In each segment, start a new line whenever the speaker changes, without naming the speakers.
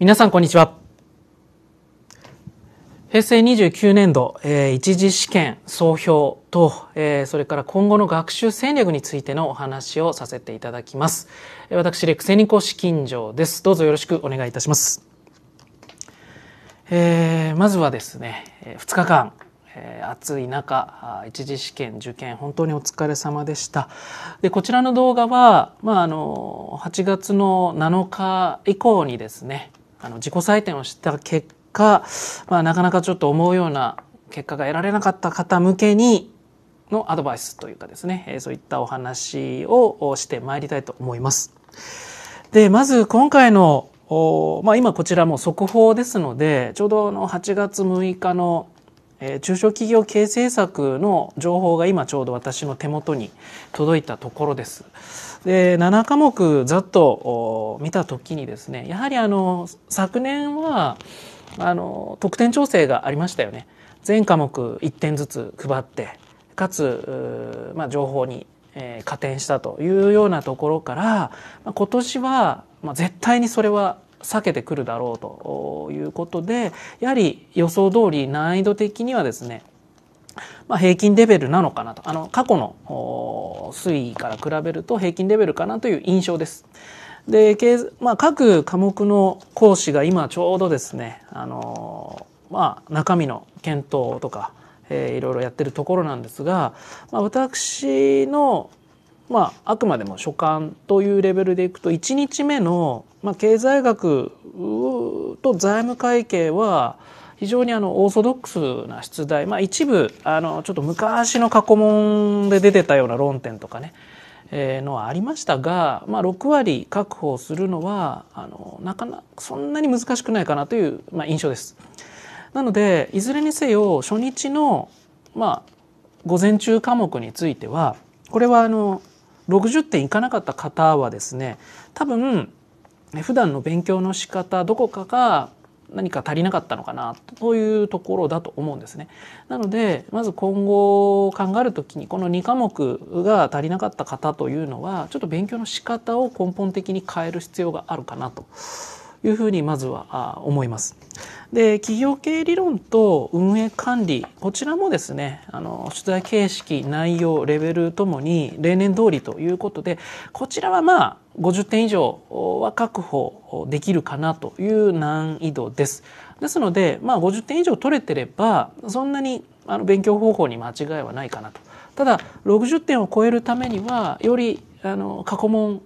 皆さんこんにちは。平成29年度、えー、一次試験総評と、えー、それから今後の学習戦略についてのお話をさせていただきます。私、レクセニコ資金城です。どうぞよろしくお願いいたします。えー、まずはですね、2日間、えー、暑い中一次試験受験本当にお疲れ様でしたでこちらの動画は、まあ、あの8月の7日以降にですね、あの自己採点をした結果、まあ、なかなかちょっと思うような結果が得られなかった方向けにのアドバイスというかですね、そういったお話をしてまいりたいと思います。で、まず今回の、まあ、今こちらも速報ですので、ちょうどの8月6日の中小企業経営政策の情報が今ちょうど私の手元に届いたところです。で7科目ざっと見た時にですねやはりあの昨年はあの得点調整がありましたよね。全科目1点ずつ配ってかつ、まあ、情報に、えー、加点したというようなところから、まあ、今年は、まあ、絶対にそれは避けてくるだろうということでやはり予想通り難易度的にはですねまあ、平均レベルなのかなとあの過去の推移から比べると平均レベルかなという印象です。で、まあ、各科目の講師が今ちょうどですね、あのまあ、中身の検討とか、えー、いろいろやってるところなんですが、まあ、私の、まあ、あくまでも所感というレベルでいくと1日目の、まあ、経済学と財務会計は非常にあのオーソドックスな出題、まあ、一部あのちょっと昔の過去問で出てたような論点とかね、えー、のはありましたが、まあ、6割確保するのはあのなかなかそんなに難しくないかなという、まあ、印象です。なのでいずれにせよ初日の、まあ、午前中科目についてはこれはあの60点いかなかった方はですね多分普段の勉強の仕方どこかが何か足りなかったのかなというところだと思うんですね。なのでまず今後考えるときにこの2科目が足りなかった方というのはちょっと勉強の仕方を根本的に変える必要があるかなというふうにまずは思います。で企業経営理論と運営管理こちらもですねあの取材形式内容レベルともに例年通りということでこちらはまあ50点以上は確保できるかなという難易度です。ですので、まあ、50点以上取れてればそんなにあの勉強方法に間違いはないかなと。ただ60点を超えるためにはよりあの過去問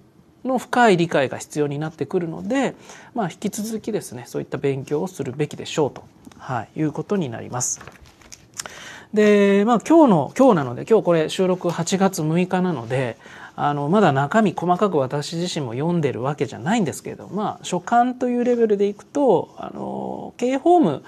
の深い理解が必要になってくるので、まあ、引き続きですねそういった勉強をするべきでしょうと、はい、いうことになります。で、まあ今日の、今日なので、今日これ収録8月6日なので、あのまだ中身細かく私自身も読んでるわけじゃないんですけれどまあ書簡というレベルでいくとあの K ホーム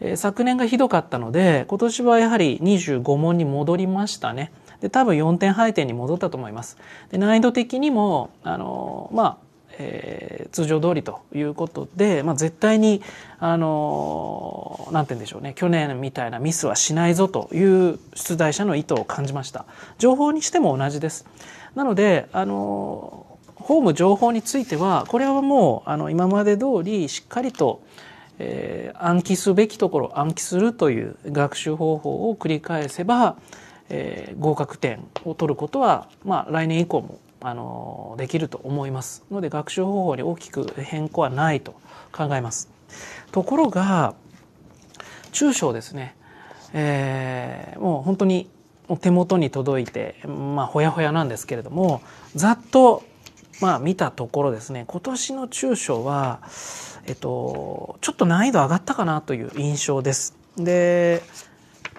え昨年がひどかったので、今年はやはり25問に戻りましたね。で、多分4点配点に戻ったと思います。で、難易度的にも、あの、まあ、えー、通常通りということで、まあ、絶対に、あの、なんて言うんでしょうね、去年みたいなミスはしないぞという出題者の意図を感じました。情報にしても同じです。なので、あの、ーム情報については、これはもう、あの、今まで通りしっかりと、えー、暗記すべきところ、暗記するという学習方法を繰り返せば、えー、合格点を取ることは、まあ、来年以降もあのできると思いますので学習方法に大きく変更はないと考えますところが中小ですね、えー、もう本当に手元に届いて、まあ、ほやほやなんですけれども、ざっと、まあ、見たところですね、今年の中小は、えっと、ちょっと難易度上がったかなという印象です。で、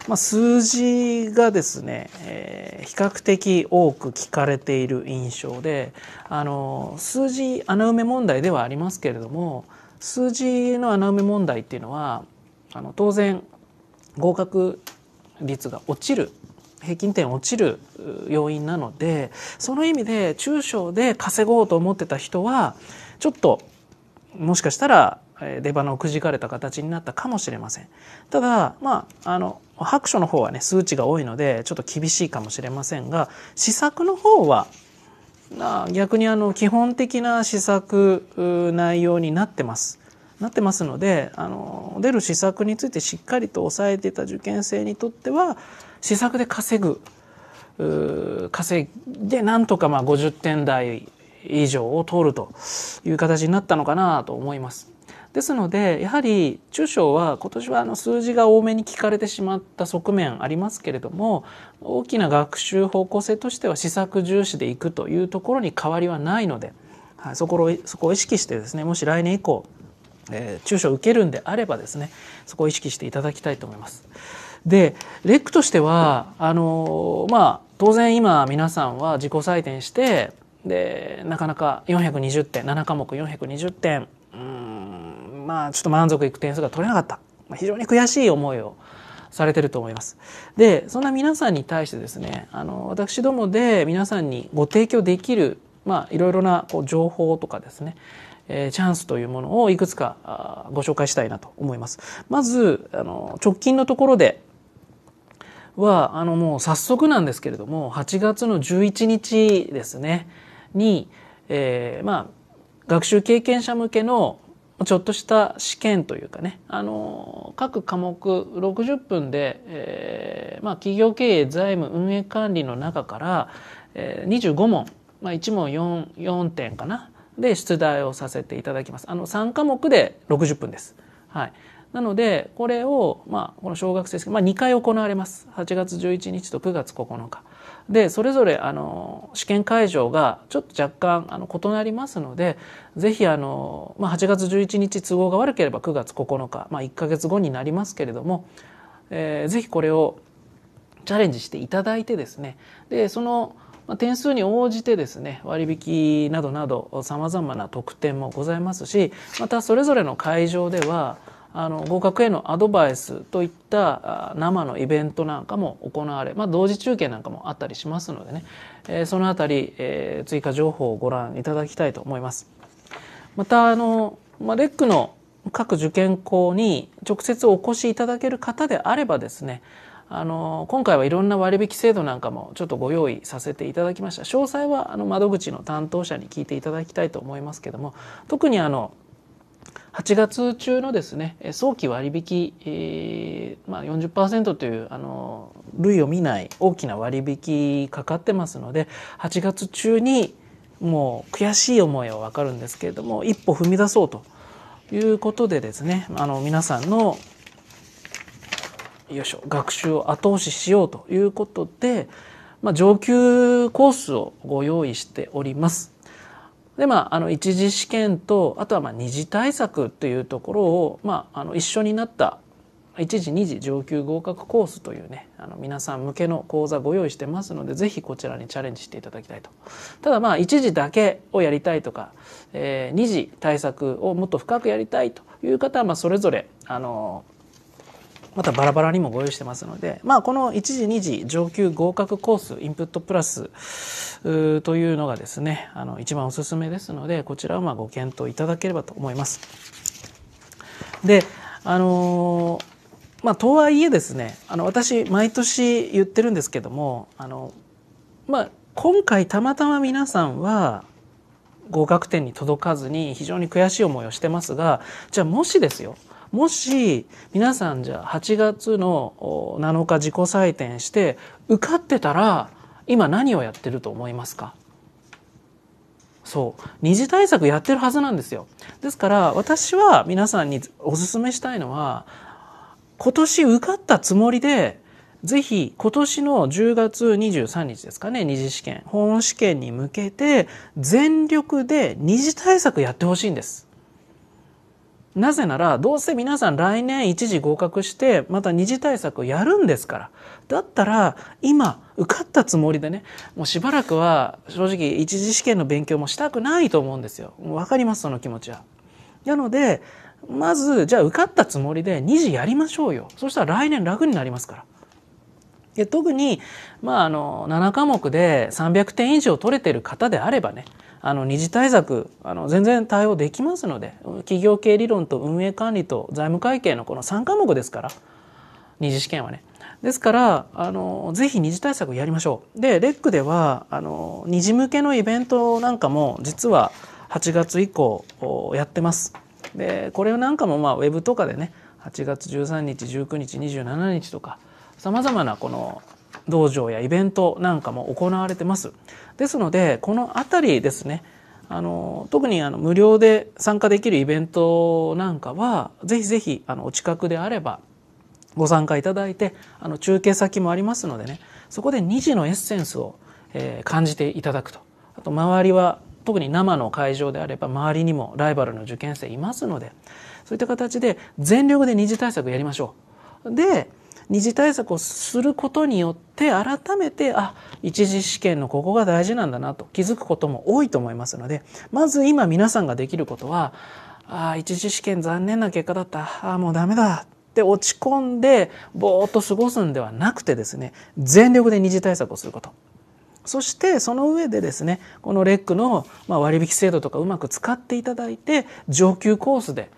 まあ、数字がですね、えー、比較的多く聞かれている印象で、あの、数字穴埋め問題ではありますけれども、数字の穴埋め問題っていうのは、あの、当然、合格率が落ちる平均点落ちる要因なのでその意味で中小で稼ごうと思ってた人はちょっともしかしたら出花をくじかれた形になったかもしれません。ただ、まあ、あの、白書の方はね、数値が多いので、ちょっと厳しいかもしれませんが、施策の方は、逆にあの、基本的な施策内容になってます。なってますのであの出る施策についてしっかりと抑えてた受験生にとっては施策で稼ぐ稼いでなんとかまあ50点台以上を取るという形になったのかなと思います。ですのでやはり中小は今年はあの数字が多めに聞かれてしまった側面ありますけれども大きな学習方向性としては施策重視でいくというところに変わりはないので、はい、そこを意識してですねもし来年以降えー、中射を受けるんであればですねそこを意識していただきたいと思います。でレックとしてはあのまあ当然今皆さんは自己採点してでなかなか420点7科目420点うんまあちょっと満足いく点数が取れなかった、まあ、非常に悔しい思いをされてると思います。でそんな皆さんに対してですねあの私どもで皆さんにご提供できるまあいろいろなこう情報とかですねえチャンスというものをいくつかご紹介したいなと思います。まず、あの、直近のところでは、あの、もう早速なんですけれども、8月の11日ですね、に、えー、まあ、学習経験者向けのちょっとした試験というかね、あの、各科目60分で、えー、まあ、企業経営財務運営管理の中から、えー、25問、まあ、1問 4, 4点かな、で出題をさせていただきます。あの3科目で60分です。はい。なので、これを、まあ、この小学生ですけど、まあ、2回行われます。8月11日と9月9日。で、それぞれ、あの、試験会場がちょっと若干、あの、異なりますので、ぜひ、あの、まあ、8月11日都合が悪ければ9月9日、まあ、1か月後になりますけれども、えー、ぜひこれをチャレンジしていただいてですね、で、その、まあ、点数に応じてですね割引などなどさまざまな特典もございますしまたそれぞれの会場ではあの合格へのアドバイスといった生のイベントなんかも行われ、まあ、同時中継なんかもあったりしますのでね、えー、その辺り、えー、追加情報をご覧いただきたいと思います。またあの、まあ、レックの各受験校に直接お越しいただける方であればですねあの今回はいろんな割引制度なんかもちょっとご用意させていただきました詳細はあの窓口の担当者に聞いていただきたいと思いますけども特にあの8月中のですね早期割引、えーまあ40、40%というあの類を見ない大きな割引かかってますので8月中にもう悔しい思いはわかるんですけれども一歩踏み出そうということでですねあの皆さんのよいしょ学習を後押ししようということで、まあ、上級コースをご用意しております。でまあ、あの一次試験とあとはまあ二次対策というところを、まあ、あの一緒になった1次2次上級合格コースというねあの皆さん向けの講座ご用意してますのでぜひこちらにチャレンジしていただきたいとただまあ1次だけをやりたいとか、えー、2次対策をもっと深くやりたいという方はまあそれぞれあのまたバラバラにもご用意してますので、まあ、この1時2時上級合格コースインプットプラスというのがですねあの一番おすすめですのでこちらはまあご検討いただければと思います。であのまあ、とはいえですねあの私毎年言ってるんですけどもあの、まあ、今回たまたま皆さんは合格点に届かずに非常に悔しい思いをしてますがじゃあもしですよもし皆さんじゃあ8月の7日自己採点して受かってたら今何をやってると思いますかそう二次対策やってるはずなんですよですから私は皆さんにおすすめしたいのは今年受かったつもりでぜひ今年の10月23日ですかね、二次試験、本試験に向けて全力で二次対策やってほしいんです。なぜなら、どうせ皆さん来年一時合格して、また二次対策をやるんですから。だったら、今、受かったつもりでね、もうしばらくは、正直、一次試験の勉強もしたくないと思うんですよ。わかります、その気持ちは。なので、まず、じゃあ受かったつもりで二次やりましょうよ。そしたら来年楽になりますから。で特に、まあ、あの、7科目で300点以上取れてる方であればね、あの二次対策あの全然対応できますので企業経理論と運営管理と財務会計のこの3科目ですから二次試験はね。ですからあのぜひ二次対策をやりましょう。でレックではあの二次向けのイベントなんかも実は8月以降やってます。でこれなんかもまあウェブとかでね8月13日19日27日とかさまざまなこの道場やイベントなんかも行われてます。ですので、この辺りですね、あの特にあの無料で参加できるイベントなんかはぜひぜひあのお近くであればご参加いただいてあの中継先もありますのでねそこで2次のエッセンスを、えー、感じていただくとあと周りは特に生の会場であれば周りにもライバルの受験生いますのでそういった形で全力で2次対策やりましょう。で二次対策をすることによって改めてあ一次試験のここが大事なんだなと気づくことも多いと思いますのでまず今皆さんができることはあ一次試験残念な結果だったああもうダメだって落ち込んでぼーっと過ごすんではなくてですね全力で二次対策をすること。そしてその上でですねこのレックの割引制度とかうまく使っていただいて上級コースで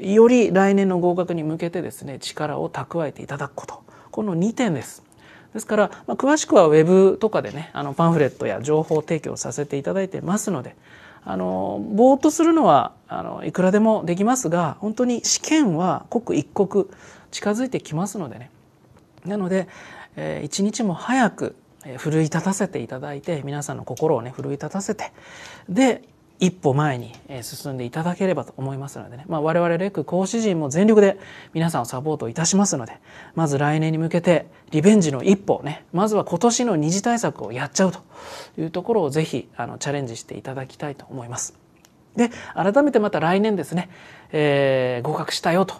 より来年の合格に向けてですね力を蓄えていただくことこの2点です。ですから、まあ、詳しくはウェブとかでねあのパンフレットや情報提供させていただいてますのであのぼーっとするのはあのいくらでもできますが本当に試験は刻一刻近づいてきますのでねなので、えー、一日も早く奮い立たせていただいて皆さんの心をね奮い立たせてで一歩前に進んでいただければと思いますのでね、まあ、我々レック講師陣も全力で皆さんをサポートいたしますのでまず来年に向けてリベンジの一歩ねまずは今年の二次対策をやっちゃうというところをぜひあのチャレンジしていただきたいと思います。で改めてまた来年ですね、えー、合格したよと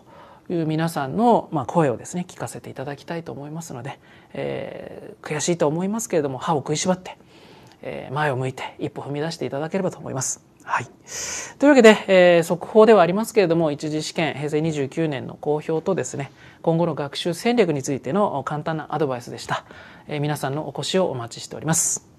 いう皆さんの、まあ、声をですね聞かせていただきたいと思いますので、えー、悔しいと思いますけれども歯を食いしばって、え前を向いて一歩踏み出していただければと思います。はい。というわけで、えー、速報ではありますけれども、一次試験、平成29年の公表とですね、今後の学習戦略についての簡単なアドバイスでした。えー、皆さんのお越しをお待ちしております。